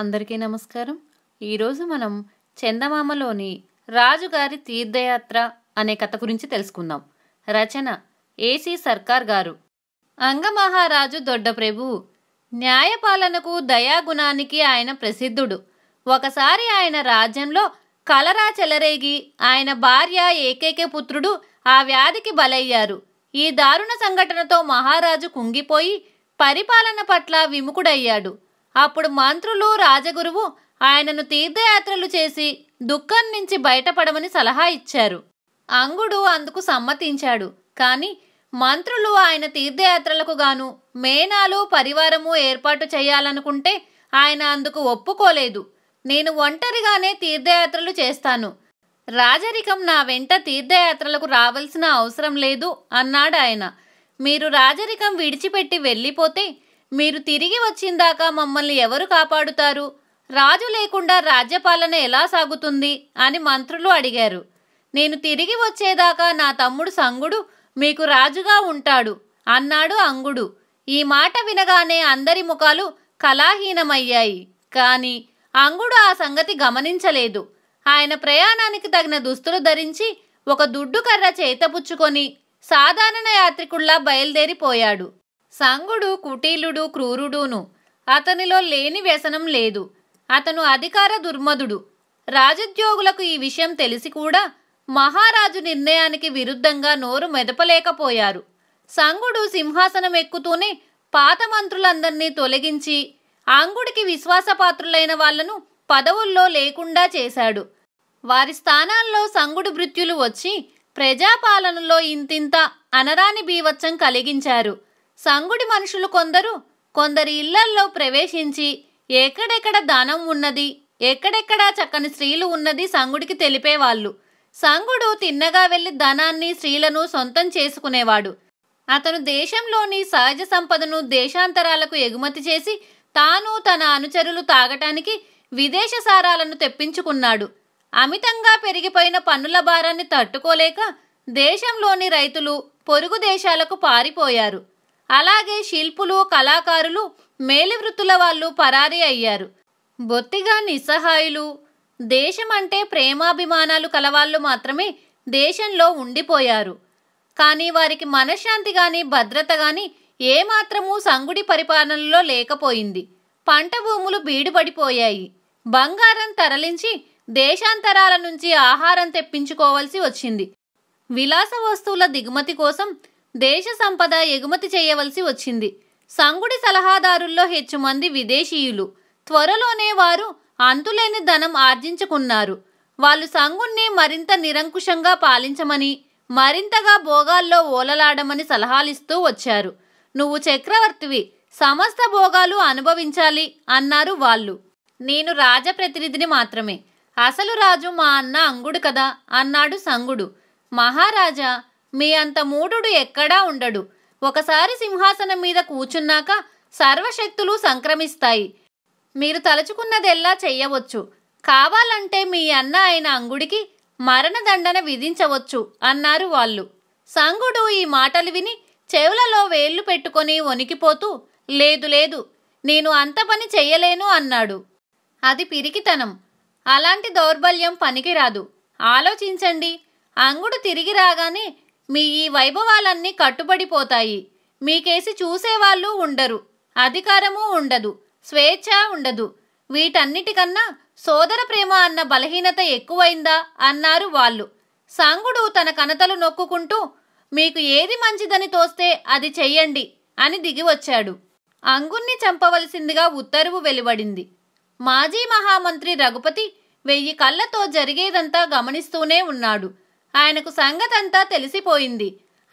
అందరికీ నమస్కారం ఈరోజు మనం చందమామలోని రాజుగారి తీర్థయాత్ర అనే కథ గురించి తెలుసుకుందాం రచన ఏసీ సర్కార్ గారు అంగమహారాజు దొడ్డప్రభు న్యాయపాలనకు దయాగుణానికి ఆయన ప్రసిద్ధుడు ఒకసారి ఆయన రాజ్యంలో కలరా చెలరేగి ఆయన భార్య ఏకైక పుత్రుడు ఆ వ్యాధికి బలయ్యారు ఈ దారుణ సంఘటనతో మహారాజు కుంగిపోయి పరిపాలన పట్ల విముఖుడయ్యాడు అప్పుడు మంత్రులు రాజగురువు ఆయనను తీర్థయాత్రలు చేసి దుఃఖం నుంచి బయటపడమని సలహా ఇచ్చారు అంగుడు అందుకు సమ్మతించాడు కానీ మంత్రులు ఆయన తీర్థయాత్రలకు గాను మేనాలు పరివారము ఏర్పాటు చేయాలనుకుంటే ఆయన అందుకు ఒప్పుకోలేదు నేను ఒంటరిగానే తీర్థయాత్రలు చేస్తాను రాజరికం నా వెంట తీర్థయాత్రలకు రావాల్సిన అవసరం లేదు అన్నాడు ఆయన మీరు రాజరికం విడిచిపెట్టి వెళ్ళిపోతే మీరు తిరిగి వచ్చిందాకా మమ్మల్ని ఎవరు కాపాడుతారు రాజు లేకుండా రాజ్యపాలన ఎలా సాగుతుంది అని మంత్రులు అడిగారు నేను తిరిగి వచ్చేదాకా నా తమ్ముడు సంగుడు మీకు రాజుగా ఉంటాడు అన్నాడు అంగుడు ఈ మాట వినగానే అందరి ముఖాలు కళాహీనమయ్యాయి కాని అంగుడు ఆ సంగతి గమనించలేదు ఆయన ప్రయాణానికి తగిన దుస్తులు ధరించి ఒక దుడ్డుకర్ర చేతపుచ్చుకొని సాధారణ యాత్రికుల్లా బయలుదేరిపోయాడు సాంగుడు కుటీలుడు క్రూరుడును అతనిలో లేని వ్యసనం లేదు అతను అధికార దుర్మధుడు రాజద్యోగులకు ఈ విషయం తెలిసి కూడా మహారాజు నిర్ణయానికి విరుద్ధంగా నోరు మెదపలేకపోయారు సంగుడు సింహాసనం ఎక్కుతూనే పాత మంత్రులందర్నీ తొలగించి అంగుడికి విశ్వాసపాత్రులైన వాళ్లను పదవుల్లో లేకుండా చేశాడు వారి స్థానాల్లో సంగుడు భృత్యులు వచ్చి ప్రజాపాలనలో ఇంతింత అనరాని బీవత్సం కలిగించారు సంగుడి మనుషులు కొందరు కొందరి ఇళ్లల్లో ప్రవేశించి ఎక్కడెక్కడ దానం ఉన్నది ఎక్కడెక్కడ చక్కని స్త్రీలు ఉన్నది సంగుడికి తెలిపేవాళ్ళు సంగుడు తిన్నగా వెళ్లి ధనాన్ని స్త్రీలను సొంతం చేసుకునేవాడు అతను దేశంలోని సహజ సంపదను దేశాంతరాలకు ఎగుమతి చేసి తాను తన అనుచరులు తాగటానికి విదేశ సారాలను తెప్పించుకున్నాడు అమితంగా పెరిగిపోయిన పన్నుల భారాన్ని తట్టుకోలేక దేశంలోని రైతులు పొరుగు దేశాలకు పారిపోయారు అలాగే శిల్పులు కళాకారులు మేలువృత్తుల వాళ్ళు పరారీ అయ్యారు బొత్తిగా నిస్సహాయులు దేశమంటే ప్రేమాభిమానాలు కలవాళ్ళు మాత్రమే దేశంలో ఉండిపోయారు కానీ వారికి మనశ్శాంతి కానీ భద్రత కానీ ఏమాత్రమూ సంగుడి పరిపాలనలో లేకపోయింది పంట భూములు బీడుపడిపోయాయి బంగారం తరలించి దేశాంతరాల నుంచి ఆహారం తెప్పించుకోవాల్సి వచ్చింది విలాస వస్తువుల దిగుమతి కోసం దేశ సంపద ఎగుమతి చేయవలసి వచ్చింది సంగుడి సలహాదారుల్లో హెచ్చు మంది విదేశీయులు త్వరలోనే వారు అంతులేని ధనం ఆర్జించుకున్నారు వాళ్ళు సంగుణ్ణి మరింత నిరంకుశంగా పాలించమని మరింతగా భోగాల్లో ఓలలాడమని సలహాలిస్తూ వచ్చారు నువ్వు చక్రవర్తివి సమస్త భోగాలు అనుభవించాలి అన్నారు వాళ్ళు నేను రాజప్రతినిధిని మాత్రమే అసలు రాజు మా అన్న అంగుడు కదా అన్నాడు సంగుడు మహారాజా మీ అంత మూఢుడు ఎక్కడా ఉండడు ఒకసారి సింహాసనం మీద కూచున్నాక సర్వశక్తులు సంక్రమిస్తాయి మీరు తలుచుకున్నదెల్లా చెయ్యవచ్చు కావాలంటే మీ అన్న అయిన అంగుడికి మరణదండన విధించవచ్చు అన్నారు వాళ్ళు సంగుడు ఈ మాటలు విని చెవులలో వేళ్లు పెట్టుకొని వణికిపోతూ లేదు లేదు నేను అంత పని చెయ్యలేను అన్నాడు అది పిరికితనం అలాంటి దౌర్బల్యం పనికిరాదు ఆలోచించండి అంగుడు తిరిగి రాగానే మీ ఈ వైభవాలన్నీ కట్టుబడిపోతాయి మీకేసి చూసేవాళ్ళు ఉండరు అధికారము ఉండదు స్వేచ్ఛ ఉండదు వీటన్నిటికన్నా సోదర ప్రేమ అన్న బలహీనత ఎక్కువైందా అన్నారు వాళ్ళు సాంగుడు తన కనతలు నొక్కుకుంటూ మీకు ఏది మంచిదని తోస్తే అది చెయ్యండి అని దిగివచ్చాడు అంగుణ్ణి చంపవలసిందిగా ఉత్తర్వు వెలువడింది మాజీ మహామంత్రి రఘుపతి వెయ్యి కళ్ళతో జరిగేదంతా గమనిస్తూనే ఉన్నాడు ఆయనకు సంగతంతా తెలిసిపోయింది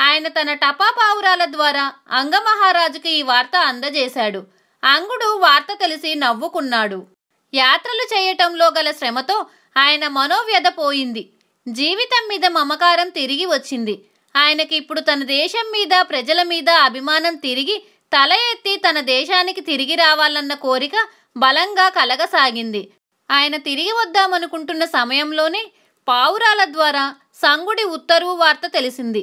ఆయన తన టపా పావురాల ద్వారా అంగమహారాజుకి ఈ వార్త అందజేశాడు అంగుడు వార్త తెలిసి నవ్వుకున్నాడు యాత్రలు చేయటంలో గల శ్రమతో ఆయన మనోవ్యధ పోయింది జీవితం మీద మమకారం తిరిగి వచ్చింది ఆయనకి ఇప్పుడు తన దేశం మీద ప్రజల మీద అభిమానం తిరిగి తల ఎత్తి తన దేశానికి తిరిగి రావాలన్న కోరిక బలంగా కలగసాగింది ఆయన తిరిగి వద్దామనుకుంటున్న సమయంలోనే పావురాల ద్వారా సంగుడి ఉత్తర్వు వార్త తెలిసింది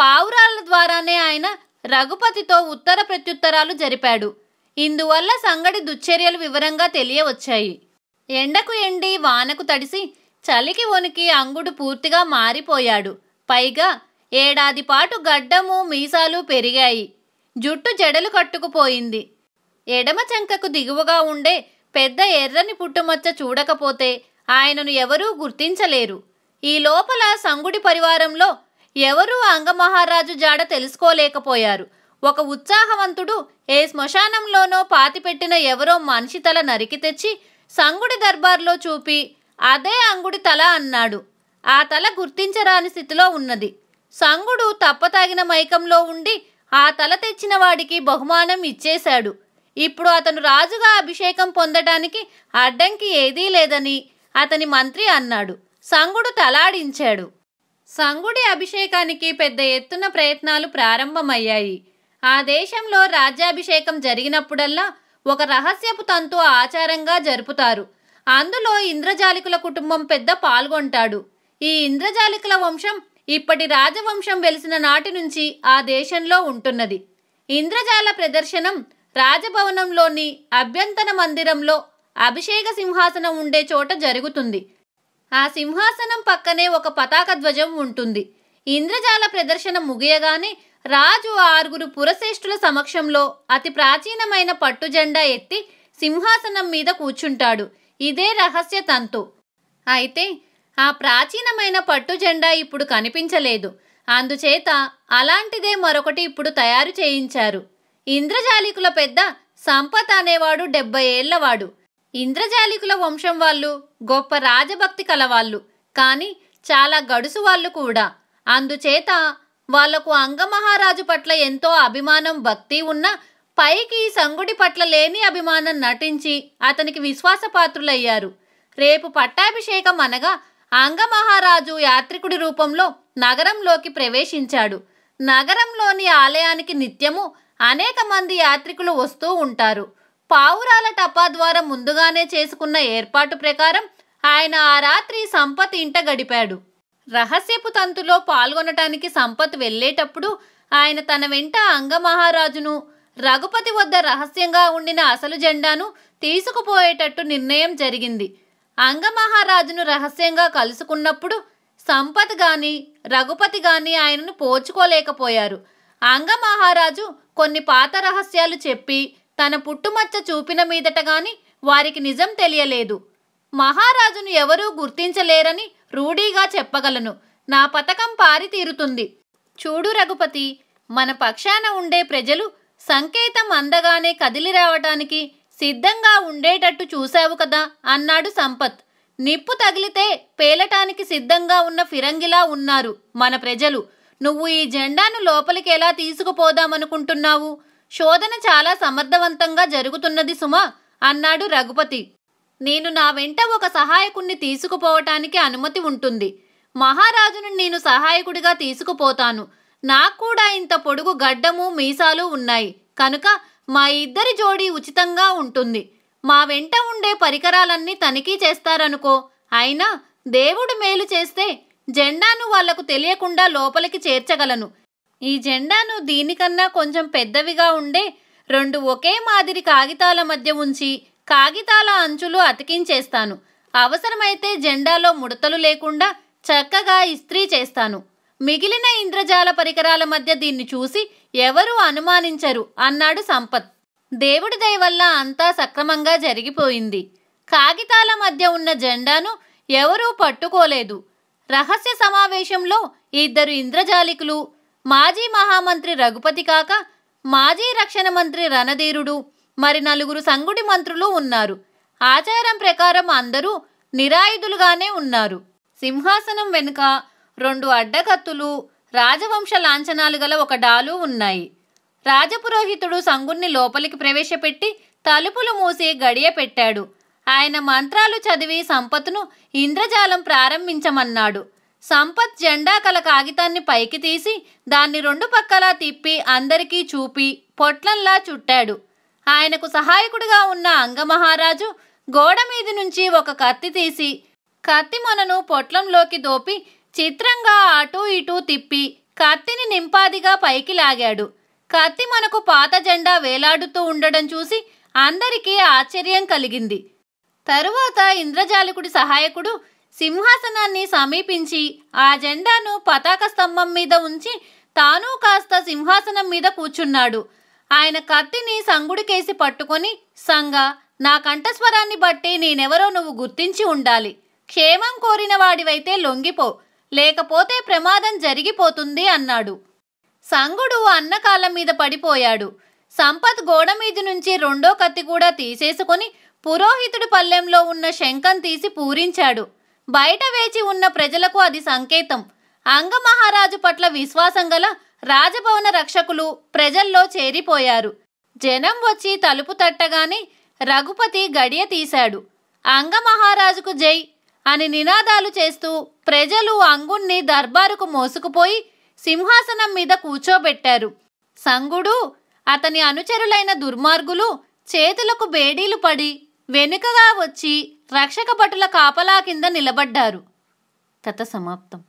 పావురాల ద్వారానే ఆయన రఘుపతితో ఉత్తర ప్రత్యుత్తరాలు జరిపాడు ఇందువల్ల సంగడి దుశ్చర్యలు వివరంగా తెలియవచ్చాయి ఎండకు ఎండి వానకు తడిసి చలికి వణికి అంగుడు పూర్తిగా మారిపోయాడు పైగా ఏడాది పాటు గడ్డము మీసాలు పెరిగాయి జుట్టు జడలు కట్టుకుపోయింది ఎడమ చెంకకు దిగువగా ఉండే పెద్ద ఎర్రని పుట్టుమచ్చ చూడకపోతే ఆయనను ఎవరూ గుర్తించలేరు ఈ లోపల సంగుడి పరివారంలో ఎవరూ అంగమహారాజు జాడ తెలుసుకోలేకపోయారు ఒక ఉత్సాహవంతుడు ఏ శ్మశానంలోనో పాతిపెట్టిన ఎవరో మనిషి తల నరికి తెచ్చి సంగుడి దర్బార్లో చూపి అదే అంగుడి తల అన్నాడు ఆ తల గుర్తించరాని స్థితిలో ఉన్నది సంగుడు తప్పతాగిన మైకంలో ఉండి ఆ తల తెచ్చిన వాడికి బహుమానం ఇచ్చేశాడు ఇప్పుడు అతను రాజుగా అభిషేకం పొందటానికి అడ్డంకి ఏదీ లేదని అతని మంత్రి అన్నాడు సంగుడు తలాడించాడు సంగుడి అభిషేకానికి పెద్ద ఎత్తున ప్రయత్నాలు ప్రారంభమయ్యాయి ఆ దేశంలో రాజ్యాభిషేకం జరిగినప్పుడల్లా ఒక రహస్యపు తంతు ఆచారంగా జరుపుతారు అందులో ఇంద్రజాలికుల కుటుంబం పెద్ద పాల్గొంటాడు ఈ ఇంద్రజాలికుల వంశం ఇప్పటి రాజవంశం వెలిసిన నాటి నుంచి ఆ దేశంలో ఉంటున్నది ఇంద్రజాల ప్రదర్శనం రాజభవనంలోని అభ్యంతర మందిరంలో అభిషేక సింహాసనం ఉండే చోట జరుగుతుంది ఆ సింహాసనం పక్కనే ఒక పతాక ధ్వజం ఉంటుంది ఇంద్రజాల ప్రదర్శన ముగియగానే రాజు ఆరుగురు పురశ్రేష్ఠుల సమక్షంలో అతి ప్రాచీనమైన పట్టుజెండా ఎత్తి సింహాసనం మీద కూర్చుంటాడు ఇదే రహస్య తంతు అయితే ఆ ప్రాచీనమైన పట్టుజెండా ఇప్పుడు కనిపించలేదు అందుచేత అలాంటిదే మరొకటి ఇప్పుడు తయారు చేయించారు ఇంద్రజాలికుల పెద్ద సంపత్ అనేవాడు డెబ్బై ఏళ్లవాడు ఇంద్రజాలికుల వంశం వాళ్ళు గొప్ప రాజభక్తి కలవాళ్ళు కానీ చాలా గడుసు వాళ్ళు కూడా అందుచేత వాళ్లకు అంగమహారాజు పట్ల ఎంతో అభిమానం భక్తి ఉన్న పైకి సంగుడి పట్ల లేని అభిమానం నటించి అతనికి విశ్వాసపాత్రులయ్యారు రేపు పట్టాభిషేకం అనగా అంగమహారాజు యాత్రికుడి రూపంలో నగరంలోకి ప్రవేశించాడు నగరంలోని ఆలయానికి నిత్యము అనేక మంది యాత్రికులు వస్తూ ఉంటారు పావురాల టపా ద్వారా ముందుగానే చేసుకున్న ఏర్పాటు ప్రకారం ఆయన ఆ రాత్రి సంపత్ ఇంట గడిపాడు రహస్యపు తంతులో పాల్గొనటానికి సంపత్ వెళ్ళేటప్పుడు ఆయన తన వెంట అంగమహారాజును రఘుపతి వద్ద రహస్యంగా ఉండిన అసలు జెండాను తీసుకుపోయేటట్టు నిర్ణయం జరిగింది అంగమహారాజును రహస్యంగా కలుసుకున్నప్పుడు సంపత్ గాని రఘుపతి గాని ఆయనను పోచుకోలేకపోయారు అంగమహారాజు కొన్ని పాత రహస్యాలు చెప్పి తన పుట్టుమచ్చ చూపిన మీదటగాని వారికి నిజం తెలియలేదు మహారాజును ఎవరూ గుర్తించలేరని రూఢీగా చెప్పగలను నా పథకం పారితీరుతుంది చూడు రఘుపతి మన పక్షాన ఉండే ప్రజలు సంకేతం అందగానే కదిలి రావటానికి సిద్ధంగా ఉండేటట్టు చూశావు కదా అన్నాడు సంపత్ నిప్పు తగిలితే పేలటానికి సిద్ధంగా ఉన్న ఫిరంగిలా ఉన్నారు మన ప్రజలు నువ్వు ఈ జెండాను లోపలికి ఎలా తీసుకుపోదామనుకుంటున్నావు శోధన చాలా సమర్థవంతంగా జరుగుతున్నది సుమా అన్నాడు రఘుపతి నేను నా వెంట ఒక సహాయకుణ్ణి తీసుకుపోవటానికి అనుమతి ఉంటుంది మహారాజును నేను సహాయకుడిగా తీసుకుపోతాను నాకు కూడా ఇంత పొడుగు గడ్డము మీసాలు ఉన్నాయి కనుక మా ఇద్దరి జోడీ ఉచితంగా ఉంటుంది మా వెంట ఉండే పరికరాలన్నీ తనిఖీ చేస్తారనుకో అయినా దేవుడు మేలు చేస్తే జెండాను వాళ్లకు తెలియకుండా లోపలికి చేర్చగలను ఈ జెండాను దీనికన్నా కొంచెం పెద్దవిగా ఉండే రెండు ఒకే మాదిరి కాగితాల మధ్య ఉంచి కాగితాల అంచులు అతికించేస్తాను అవసరమైతే జెండాలో ముడతలు లేకుండా చక్కగా ఇస్త్రీ చేస్తాను మిగిలిన ఇంద్రజాల పరికరాల మధ్య దీన్ని చూసి ఎవరూ అనుమానించరు అన్నాడు సంపత్ దేవుడి దయ వల్ల అంతా సక్రమంగా జరిగిపోయింది కాగితాల మధ్య ఉన్న జెండాను ఎవరూ పట్టుకోలేదు రహస్య సమావేశంలో ఇద్దరు ఇంద్రజాలికులు మాజీ మహామంత్రి రఘుపతి కాక మాజీ రక్షణ మంత్రి రణధీరుడు మరి నలుగురు సంగుడి మంత్రులు ఉన్నారు ఆచారం ప్రకారం అందరూ నిరాయుధులుగానే ఉన్నారు సింహాసనం వెనుక రెండు అడ్డకత్తులు రాజవంశ లాంఛనాలు గల ఒక డాలు ఉన్నాయి రాజపురోహితుడు సంగుణ్ణి లోపలికి ప్రవేశపెట్టి తలుపులు మూసి గడియ పెట్టాడు ఆయన మంత్రాలు చదివి సంపత్తును ఇంద్రజాలం ప్రారంభించమన్నాడు సంపత్ జెండా కల కాగితాన్ని పైకి తీసి దాన్ని రెండు పక్కలా తిప్పి అందరికీ చూపి పొట్లంలా చుట్టాడు ఆయనకు సహాయకుడిగా ఉన్న అంగమహారాజు గోడ మీది నుంచి ఒక కత్తి తీసి కత్తి మొనను పొట్లంలోకి దోపి చిత్రంగా అటూ ఇటూ తిప్పి కత్తిని నింపాదిగా పైకి లాగాడు కత్తి మనకు పాత జెండా వేలాడుతూ ఉండడం చూసి అందరికీ ఆశ్చర్యం కలిగింది తరువాత ఇంద్రజాలికుడి సహాయకుడు సింహాసనాన్ని సమీపించి ఆ జెండాను పతాక స్తంభం మీద ఉంచి తాను కాస్త సింహాసనం మీద కూర్చున్నాడు ఆయన కత్తిని సంగుడికేసి పట్టుకొని సంగ నా కంఠస్వరాన్ని బట్టి నేనెవరో నువ్వు గుర్తించి ఉండాలి క్షేమం కోరిన వాడివైతే లొంగిపో లేకపోతే ప్రమాదం జరిగిపోతుంది అన్నాడు సంగుడు అన్నకాలం మీద పడిపోయాడు సంపత్ గోడ మీద నుంచి రెండో కత్తి కూడా తీసేసుకుని పురోహితుడి పల్లెంలో ఉన్న శంఖం తీసి పూరించాడు బయట వేచి ఉన్న ప్రజలకు అది సంకేతం అంగమహారాజు పట్ల విశ్వాసం గల రాజభవన రక్షకులు ప్రజల్లో చేరిపోయారు జనం వచ్చి తలుపు తట్టగానే రఘుపతి గడియ తీశాడు అంగమహారాజుకు జై అని నినాదాలు చేస్తూ ప్రజలు అంగుణ్ణి దర్బారుకు మోసుకుపోయి సింహాసనం మీద కూర్చోబెట్టారు సంగుడు అతని అనుచరులైన దుర్మార్గులు చేతులకు బేడీలు పడి వెనుకగా వచ్చి రక్షక భటుల కాపలా కింద నిలబడ్డారు కథ సమాప్తం